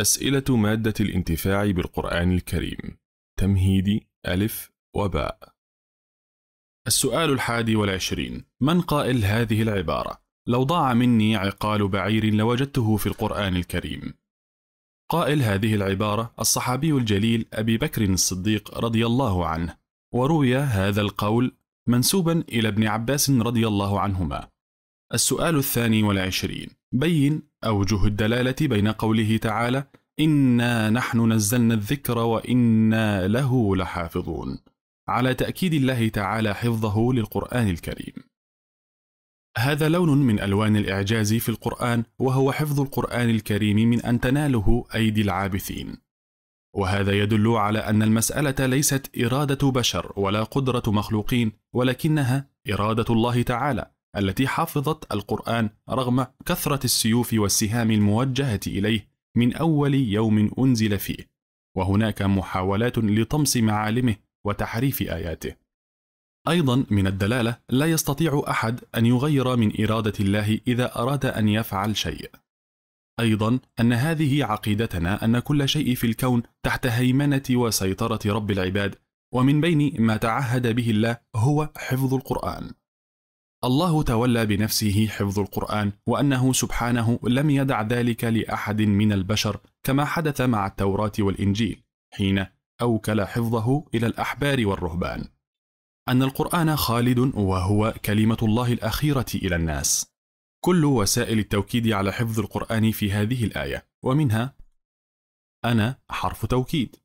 أسئلة مادة الانتفاع بالقرآن الكريم تمهيدي ألف وباء السؤال الحادي والعشرين من قائل هذه العبارة؟ لو ضاع مني عقال بعير لوجدته في القرآن الكريم قائل هذه العبارة الصحابي الجليل أبي بكر الصديق رضي الله عنه وروي هذا القول منسوبا إلى ابن عباس رضي الله عنهما السؤال الثاني والعشرين بين أوجه الدلالة بين قوله تعالى إنا نحن نزلنا الذكر وإنا له لحافظون على تأكيد الله تعالى حفظه للقرآن الكريم هذا لون من ألوان الإعجاز في القرآن وهو حفظ القرآن الكريم من أن تناله أيدي العابثين وهذا يدل على أن المسألة ليست إرادة بشر ولا قدرة مخلوقين ولكنها إرادة الله تعالى التي حفظت القرآن رغم كثرة السيوف والسهام الموجهة إليه من أول يوم أنزل فيه وهناك محاولات لطمس معالمه وتحريف آياته أيضا من الدلالة لا يستطيع أحد أن يغير من إرادة الله إذا أراد أن يفعل شيء أيضا أن هذه عقيدتنا أن كل شيء في الكون تحت هيمنة وسيطرة رب العباد ومن بين ما تعهد به الله هو حفظ القرآن الله تولى بنفسه حفظ القرآن وأنه سبحانه لم يدع ذلك لأحد من البشر كما حدث مع التوراة والإنجيل حين أوكل حفظه إلى الأحبار والرهبان أن القرآن خالد وهو كلمة الله الأخيرة إلى الناس كل وسائل التوكيد على حفظ القرآن في هذه الآية ومنها أنا حرف توكيد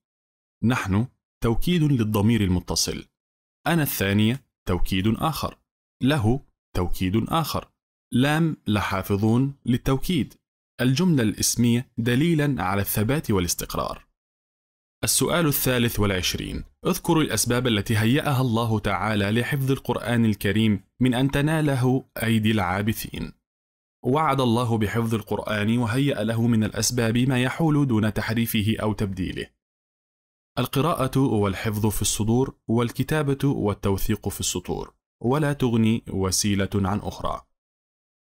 نحن توكيد للضمير المتصل أنا الثانية توكيد آخر له توكيد آخر لام لحافظون للتوكيد الجملة الإسمية دليلا على الثبات والاستقرار السؤال الثالث والعشرين اذكر الأسباب التي هيأها الله تعالى لحفظ القرآن الكريم من أن تناله أيدي العابثين وعد الله بحفظ القرآن وهيأ له من الأسباب ما يحول دون تحريفه أو تبديله القراءة والحفظ في الصدور والكتابة والتوثيق في السطور ولا تغني وسيلة عن أخرى.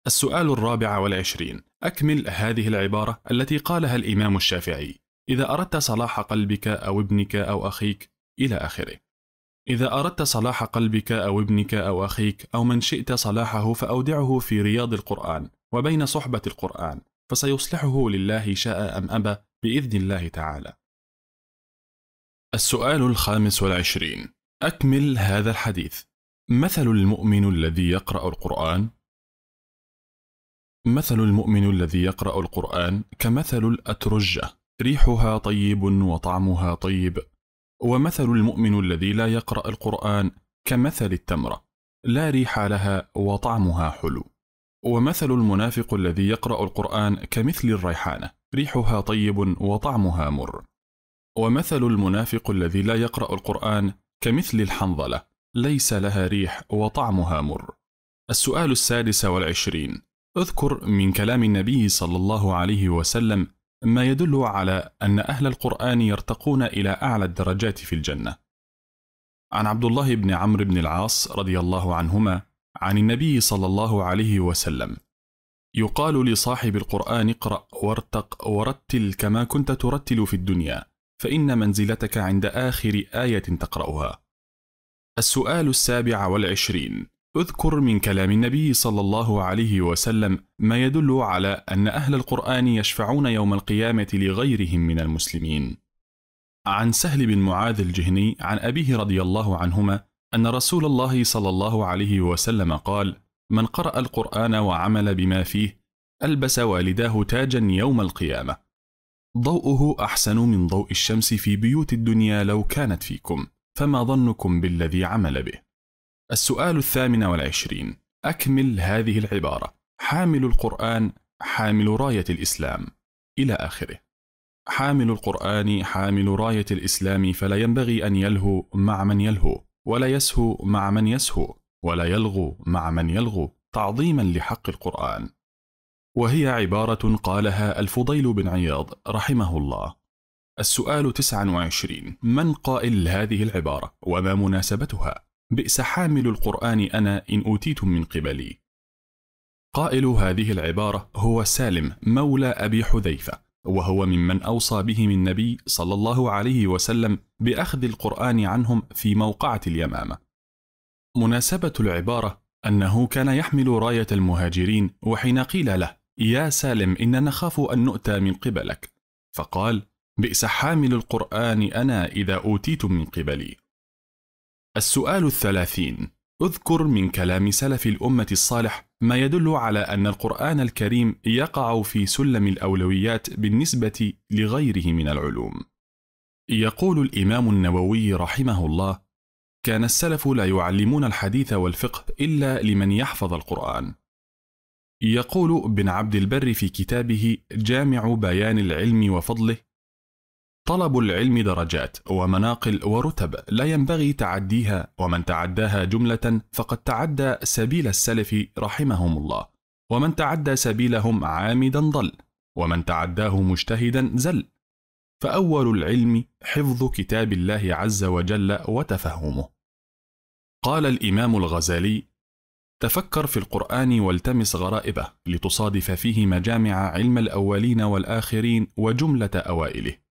السؤال الرابع والعشرين أكمل هذه العبارة التي قالها الإمام الشافعي إذا أردت صلاح قلبك أو ابنك أو أخيك إلى آخره إذا أردت صلاح قلبك أو ابنك أو أخيك أو من شئت صلاحه فأودعه في رياض القرآن وبين صحبة القرآن فسيصلحه لله شاء أم أبى بإذن الله تعالى السؤال الخامس والعشرين أكمل هذا الحديث مثل المؤمن الذي يقرأ القرآن مثل المؤمن الذي يقرأ القرآن كمثل الأترجة ريحها طيب وطعمها طيب ومثل المؤمن الذي لا يقرأ القرآن كمثل التمرة لا ريح لها وطعمها حلو ومثل المنافق الذي يقرأ القرآن كمثل الريحانة ريحها طيب وطعمها مر ومثل المنافق الذي لا يقرأ القرآن كمثل الحنظلة ليس لها ريح وطعمها مر السؤال السادس والعشرين اذكر من كلام النبي صلى الله عليه وسلم ما يدل على أن أهل القرآن يرتقون إلى أعلى الدرجات في الجنة عن عبد الله بن عمرو بن العاص رضي الله عنهما عن النبي صلى الله عليه وسلم يقال لصاحب القرآن اقرأ وارتق ورتل كما كنت ترتل في الدنيا فإن منزلتك عند آخر آية تقرأها السؤال السابع والعشرين اذكر من كلام النبي صلى الله عليه وسلم ما يدل على أن أهل القرآن يشفعون يوم القيامة لغيرهم من المسلمين عن سهل بن معاذ الجهني عن أبيه رضي الله عنهما أن رسول الله صلى الله عليه وسلم قال من قرأ القرآن وعمل بما فيه ألبس والداه تاجا يوم القيامة ضوءه أحسن من ضوء الشمس في بيوت الدنيا لو كانت فيكم فما ظنكم بالذي عمل به السؤال الثامن والعشرين أكمل هذه العبارة حامل القرآن حامل راية الإسلام إلى آخره حامل القرآن حامل راية الإسلام فلا ينبغي أن يلهو مع من يلهو ولا يسهو مع من يسهو ولا يلغو مع من يلغو تعظيما لحق القرآن وهي عبارة قالها الفضيل بن عياض رحمه الله السؤال 29 من قائل هذه العبارة وما مناسبتها؟ بئس حامل القرآن أنا إن أوتيتم من قبلي قائل هذه العبارة هو سالم مولى أبي حذيفة وهو ممن أوصى بهم النبي صلى الله عليه وسلم بأخذ القرآن عنهم في موقعة اليمامة مناسبة العبارة أنه كان يحمل راية المهاجرين وحين قيل له يا سالم إننا نخاف أن نؤتى من قبلك فقال بئس حامل القرآن أنا إذا أوتيتم من قبلي السؤال الثلاثين اذكر من كلام سلف الأمة الصالح ما يدل على أن القرآن الكريم يقع في سلم الأولويات بالنسبة لغيره من العلوم يقول الإمام النووي رحمه الله كان السلف لا يعلمون الحديث والفقه إلا لمن يحفظ القرآن يقول ابن عبد البر في كتابه جامع بيان العلم وفضله طلب العلم درجات ومناقل ورتب لا ينبغي تعديها ومن تعداها جملة فقد تعدى سبيل السلف رحمهم الله ومن تعدى سبيلهم عامدا ضل ومن تعداه مجتهدا زل فأول العلم حفظ كتاب الله عز وجل وتفهمه قال الإمام الغزالي تفكر في القرآن والتمس غرائبه لتصادف فيه مجامع علم الأولين والآخرين وجملة أوائله